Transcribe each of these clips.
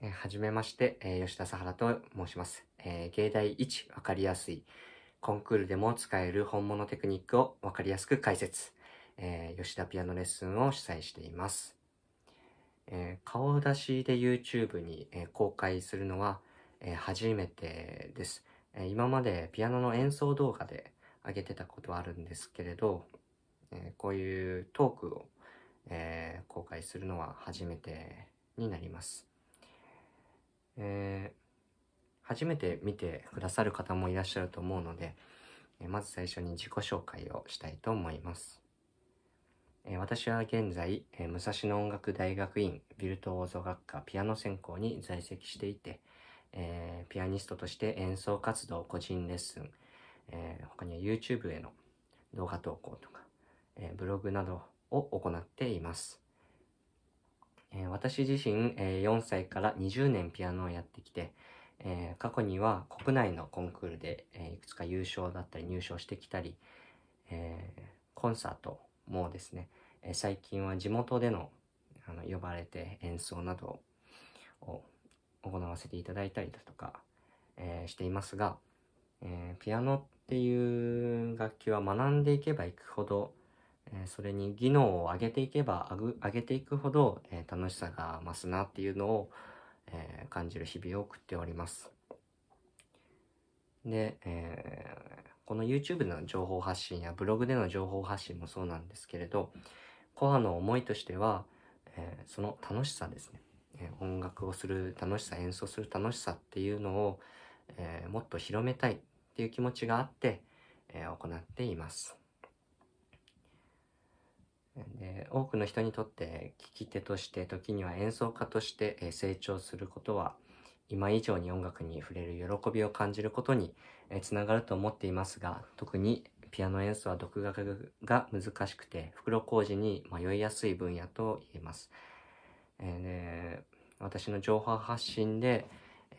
えー、はじめまして、えー、吉田さはらと申します。えー、芸大1わかりやすい。コンクールでも使える本物テクニックをわかりやすく解説。えー、吉田ピアノレッスンを主催しています。えー、顔出しで YouTube に、えー、公開するのは、えー、初めてです、えー。今までピアノの演奏動画で上げてたことはあるんですけれど、えー、こういうトークを、えー、公開するのは初めてになります。えー、初めて見てくださる方もいらっしゃると思うので、えー、まず最初に自己紹介をしたいと思います。えー、私は現在、え武蔵野音楽大学院ビルト王ーゾ学科ピアノ専攻に在籍していて、えピアニストとして演奏活動、個人レッスン、え他には YouTube への動画投稿とか、えブログなどを行っています。えー、私自身、えー、4歳から20年ピアノをやってきて、えー、過去には国内のコンクールで、えー、いくつか優勝だったり入賞してきたり、えー、コンサートもですね、えー、最近は地元でのあの呼ばれて演奏などを行わせていただいたりだとか、えー、していますが、えー、ピアノっていう楽器は学んでいけばいくほどえそれに技能を上げていけば上げていくほど、え楽しさが増すなっていうのを、え感じる日々を送っております。で、えこの YouTube での情報発信やブログでの情報発信もそうなんですけれどコアの思いとしては、えその楽しさですね、え音楽をする楽しさ演奏する楽しさっていうのを、えもっと広めたいっていう気持ちがあって、え行っています。で多くの人にとって聴き手として時には演奏家として成長することは今以上に音楽に触れる喜びを感じることにつながると思っていますが特にピアノ演奏は独学が難しくて袋小路に迷いやすい分野と言えます。えー、私の情報発信で、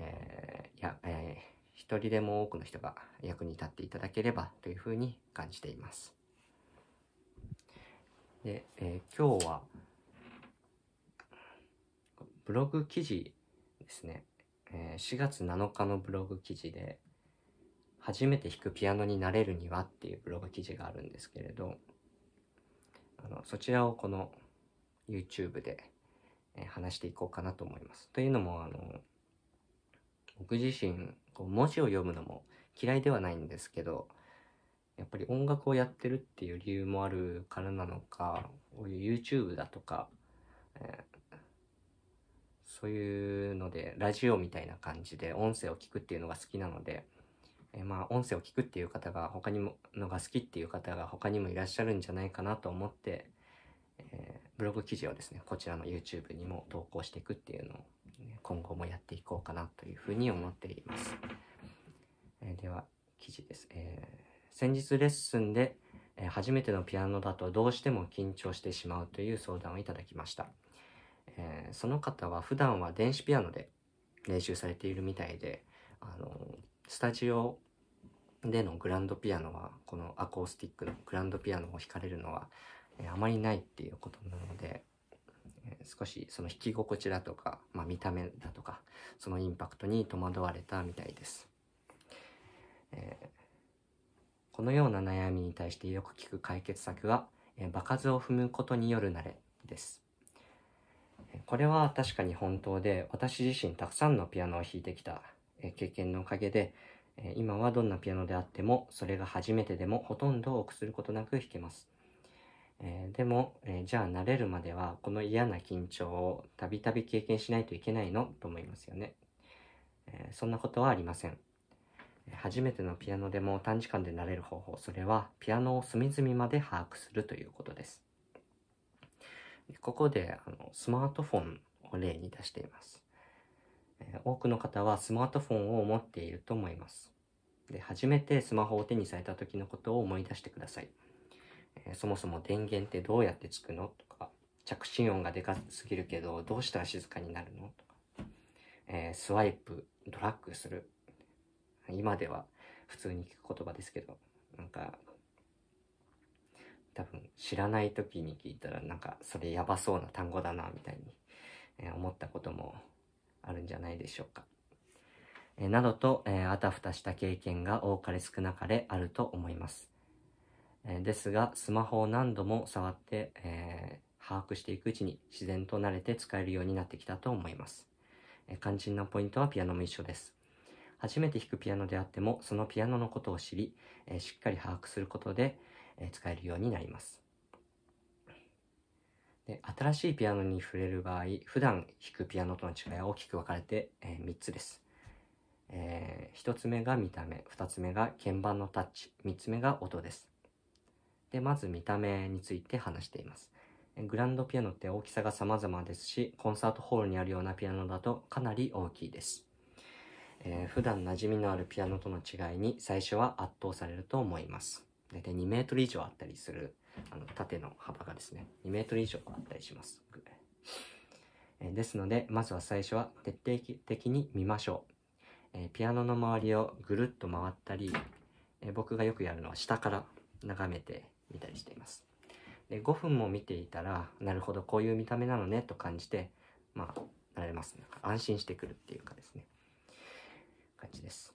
えー、や、えー、一人でも多くの人が役に立っていただければというふうに感じています。で、えー、今日は、ブログ記事ですね、えー、4月7日のブログ記事で、初めて弾くピアノになれるにはっていうブログ記事があるんですけれど、あのそちらをこの YouTube で、えー、話していこうかなと思います。というのも、あの、僕自身、こう文字を読むのも嫌いではないんですけど、やっぱり音楽をやってるっていう理由もあるからなのか、こういう YouTube だとか、えー、そういうので、ラジオみたいな感じで音声を聞くっていうのが好きなので、えー、まあ、音声を聞くっていう方が他にも、のが好きっていう方が他にもいらっしゃるんじゃないかなと思って、えー、ブログ記事をですね、こちらの YouTube にも投稿していくっていうのを、今後もやっていこうかなというふうに思っています。えー、では、記事です。えー先日レッスンで初めてのピアノだとどうしても緊張してしまうという相談をいただきました、えー、その方は普段は電子ピアノで練習されているみたいであのスタジオでのグランドピアノはこのアコースティックのグランドピアノを弾かれるのは、えあまりないっていうことなので、え少しその弾き心地だとか、まあ、見た目だとかそのインパクトに戸惑われたみたいです、えこのような悩みに対してよく聞く解決策は、え場数を踏むことによる慣れです。これは確かに本当で、私自身たくさんのピアノを弾いてきた経験のおかげで、今はどんなピアノであっても、それが初めてでもほとんど臆することなく弾けます。えでも、えじゃあ慣れるまではこの嫌な緊張をたびたび経験しないといけないのと思いますよね、えそんなことはありません初めてのピアノでも短時間で慣れる方法それはピアノを隅々まで把握するということですここであのスマートフォンを例に出しています、え多くの方はスマートフォンを持っていると思いますで初めてスマホを手にされた時のことを思い出してください、えそもそも電源ってどうやってつくのとか着信音がでかすぎるけどどうしたら静かになるのとか、えー、スワイプドラッグする今では普通に聞く言葉ですけど、なんか、多分知らない時に聞いたらなんかそれやばそうな単語だなみたいに、え思ったこともあるんじゃないでしょうか。えなどと、えー、あたふたした経験が多かれ少なかれあると思います。えですが、スマホを何度も触って、え把握していくうちに自然と慣れて使えるようになってきたと思います。え肝心なポイントはピアノも一緒です。初めて弾くピアノであっても、そのピアノのことを知り、えしっかり把握することで、え使えるようになります。で新しいピアノに触れる場合、普段弾くピアノとの違いは大きく分かれて、え3つです。えー、1つ目が見た目、2つ目が鍵盤のタッチ、3つ目が音です。で、まず見た目について話しています。グランドピアノって大きさが様々ですし、コンサートホールにあるようなピアノだとかなり大きいです。えー、普段馴染みのあるピアノとの違いに最初は圧倒されると思います。大体2メートル以上あったりする、あの、縦の幅がですね、2メートル以上あったりします。えー、ですので、まずは最初は徹底的に見ましょう。えピアノの周りをぐるっと回ったり、え僕がよくやるのは下から眺めてみたりしています。で5分も見ていたらなるほどこういう見た目なのねと感じてまあ慣れますね安心してくるっていうかですね感じです。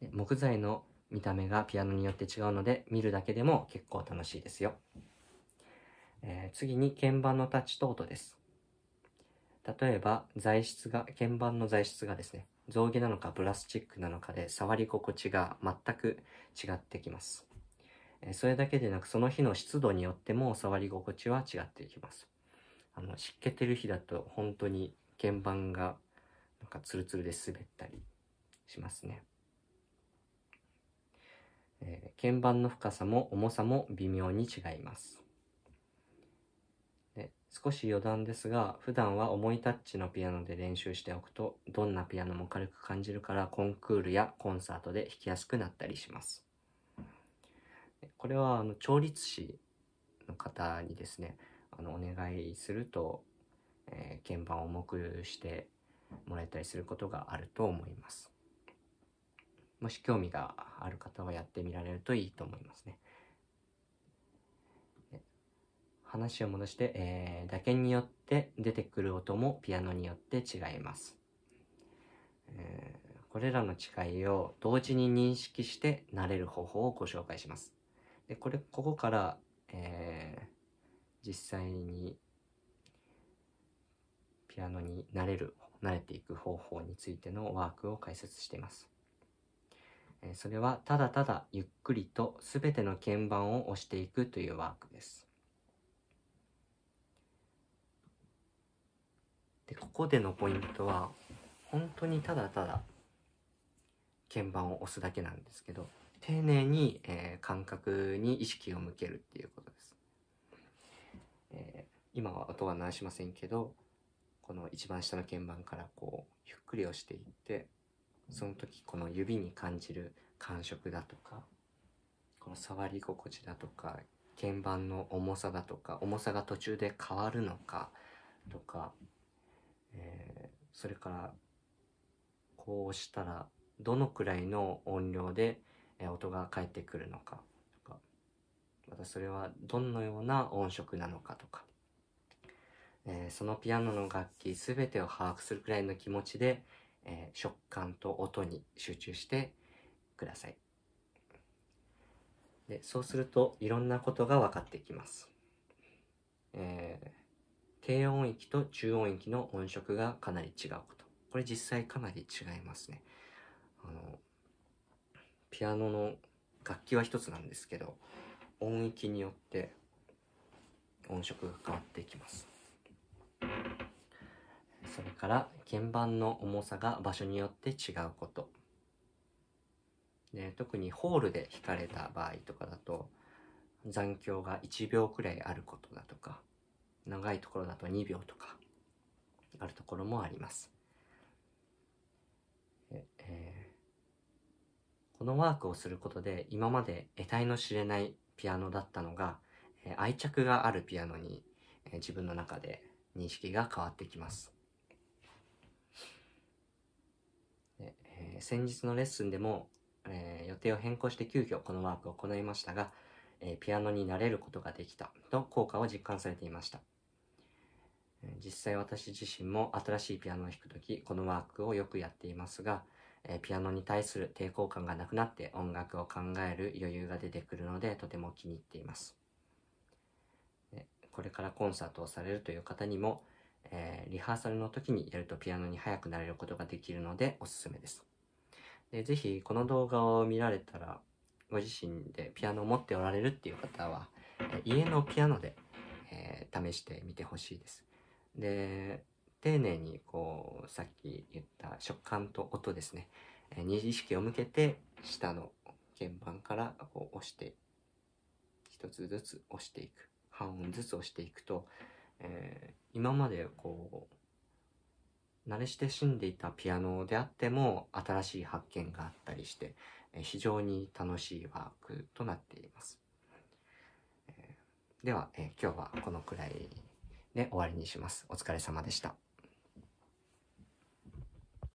で木材の見た目がピアノによって違うので見るだけでも結構楽しいですよ。えー、次に鍵盤のタッチと音です。例えば材質が、鍵盤の材質がですね、象牙なのかプラスチックなのかで触り心地が全く違ってきます。えそれだけでなくその日の湿度によっても触り心地は違っていきます。あの湿気てる日だと本当に鍵盤がなんかツルツルで滑ったりしますね。えー、鍵盤の深さも重さも微妙に違います。少し余談ですが、普段は重いタッチのピアノで練習しておくと、どんなピアノも軽く感じるからコンクールやコンサートで弾きやすくなったりします。これはあの調律師の方にですね、あのお願いすると、えー、鍵盤を重くしてもらえたりすることがあると思います。もし興味がある方はやってみられるといいと思いますね。話を戻して、えー、打鍵によって出てくる音もピアノによって違います。えー、これらの違いを同時に認識して慣れる方法をご紹介します。でこれここから、えー、実際にピアノになれる慣れていく方法についてのワークを解説しています。それはただただゆっくりと全ての鍵盤を押していくというワークです。でここでのポイントは本当にただただ鍵盤を押すだけなんですけど丁寧に、えー、感覚に意識を向けるっていうことです。えー、今は音は鳴らしませんけどこの一番下の鍵盤からこうゆっくり押していってその時この指に感じる感触だとかこの触り心地だとか鍵盤の重さだとか重さが途中で変わるのかとか、えー、それからこうしたらどのくらいの音量で音が返ってくるのかとかまたそれはどのような音色なのかとかえー、そのピアノの楽器全てを把握するくらいの気持ちで、えー、食感と音に集中してくださいでそうするといろんなことが分かってきます、えー、低音域と中音域の音色がかなり違うことこれ実際かなり違いますねあのピアノの楽器は一つなんですけど音域によって音色が変わっていきますそれから鍵盤の重さが場所によって違うことで特にホールで弾かれた場合とかだと残響が1秒くらいあることだとか長いところだと2秒とかあるところもあります、えー、このワークをすることで今まで得体の知れないピアノだったのが、えー、愛着があるピアノに、えー、自分の中で認識が変わってきますー、先日のレッスンでも、えー、予定を変更して急遽このワークを行いましたが、えピアノに慣れることができたと効果を実感されていました。実際私自身も新しいピアノを弾く時このワークをよくやっていますが、えピアノに対する抵抗感がなくなって音楽を考える余裕が出てくるのでとても気に入っています。これからコンサートをされるという方にも、えー、リハーサルの時にやるとピアノに早くなれることができるのでおすすめです。で、ぜひこの動画を見られたら、ご自身でピアノを持っておられるっていう方は、家のピアノで、えー、試してみてほしいです。で、丁寧にこう、さっき言った食感と音ですね、えー、に意識を向けて、下の鍵盤からこう押して、一つずつ押していく。半音ずつ押していくと、えー、今までこう慣れ親しんでいたピアノであっても新しい発見があったりして、え非常に楽しいワークとなっています。では、え今日はこのくらいで終わりにします。お疲れ様でした。